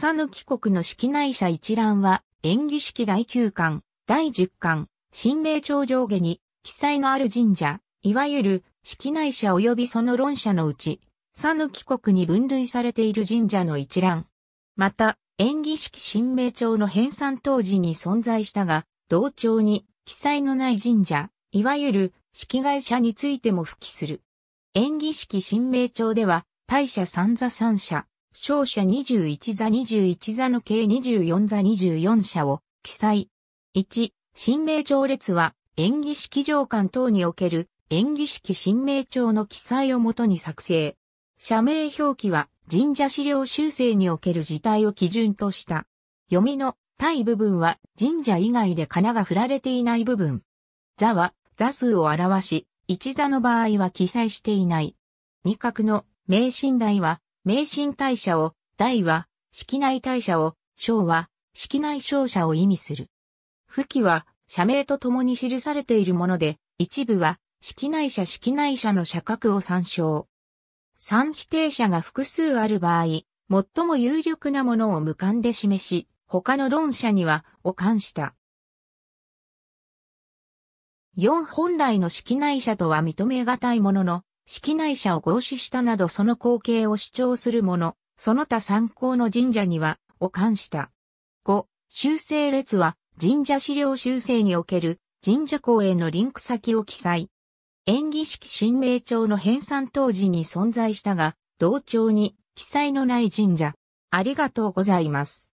さぬき国の式内社一覧は、演技式第9巻、第10巻、新名朝上下に、記載のある神社、いわゆる、式内社及びその論者のうち、さぬき国に分類されている神社の一覧。また、演技式新名朝の編纂当時に存在したが、同帳に、記載のない神社、いわゆる、式外社についても付記する。演技式新名朝では、大社三座三社、勝者21座21座の計24座24社を記載。1、新名帳列は演技式上巻等における演技式新名帳の記載をもとに作成。社名表記は神社資料修正における事態を基準とした。読みの対部分は神社以外で金が振られていない部分。座は座数を表し、一座の場合は記載していない。二角の名神台は名神大社を、大は、式内大社を、小は、式内小社を意味する。付記は、社名とともに記されているもので、一部は、式内社式内社の社格を参照。三否定者が複数ある場合、最も有力なものを無冠で示し、他の論者には、を冠した。四本来の式内社とは認めがたいものの、式内者を合祀したなどその光景を主張する者、その他参考の神社には、を冠した。5、修正列は、神社資料修正における神社公へのリンク先を記載。演技式神明帳の編纂当時に存在したが、同帳に記載のない神社。ありがとうございます。